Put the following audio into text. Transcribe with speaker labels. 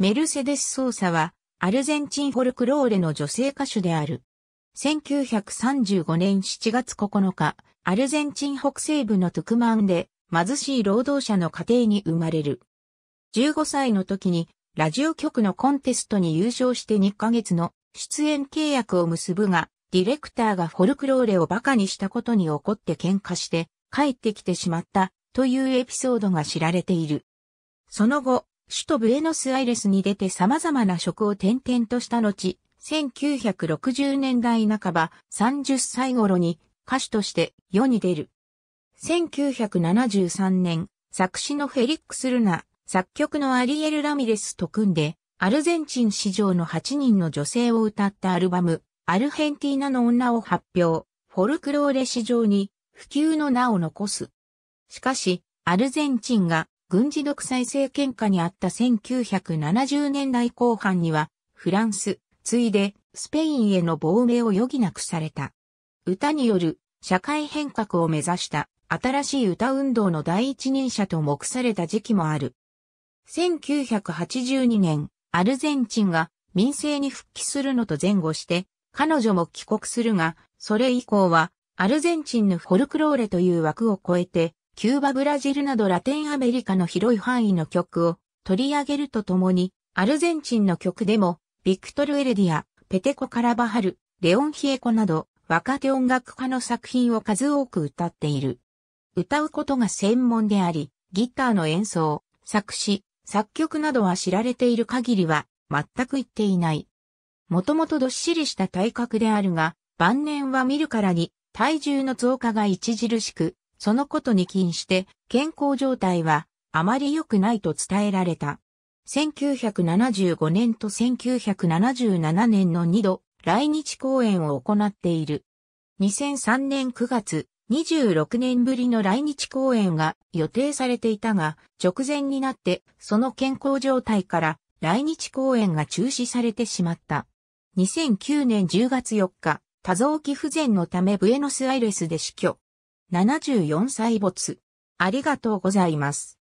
Speaker 1: メルセデス・ソーサは、アルゼンチンフォルクローレの女性歌手である。1935年7月9日、アルゼンチン北西部のトゥクマンで、貧しい労働者の家庭に生まれる。15歳の時に、ラジオ局のコンテストに優勝して2ヶ月の出演契約を結ぶが、ディレクターがフォルクローレを馬鹿にしたことに怒って喧嘩して帰ってきてしまったというエピソードが知られている。その後、首都ブエノスアイレスに出て様々な職を転々とした後、1960年代半ば30歳頃に歌手として世に出る。1973年、作詞のフェリックス・ルナ、作曲のアリエル・ラミレスと組んで、アルゼンチン史上の8人の女性を歌ったアルバム、アルヘンティーナの女を発表、フォルクローレ史上に普及の名を残す。しかし、アルゼンチンが軍事独裁政権下にあった1970年代後半には、フランス、ついで、スペインへの亡命を余儀なくされた。歌による社会変革を目指した新しい歌運動の第一人者と目された時期もある。1982年、アルゼンチンが民政に復帰するのと前後して、彼女も帰国するが、それ以降は、アルゼンチンのフォルクローレという枠を超えて、キューバブラジルなどラテンアメリカの広い範囲の曲を取り上げるとともに、アルゼンチンの曲でも、ビクトル・エルディア、ペテコ・カラバハル、レオン・ヒエコなど、若手音楽家の作品を数多く歌っている。歌うことが専門であり、ギターの演奏、作詞、作曲などは知られている限りは、全く言っていない。もともとどっしりした体格であるが、晩年は見るからに、体重の増加が著しく、そのことに禁して、健康状態はあまり良くないと伝えられた。1975年と1977年の2度、来日公演を行っている。2003年9月、26年ぶりの来日公演が予定されていたが、直前になってその健康状態から来日公演が中止されてしまった。2009年10月4日、多臓器不全のためブエノスアイレスで死去。74歳没。ありがとうございます。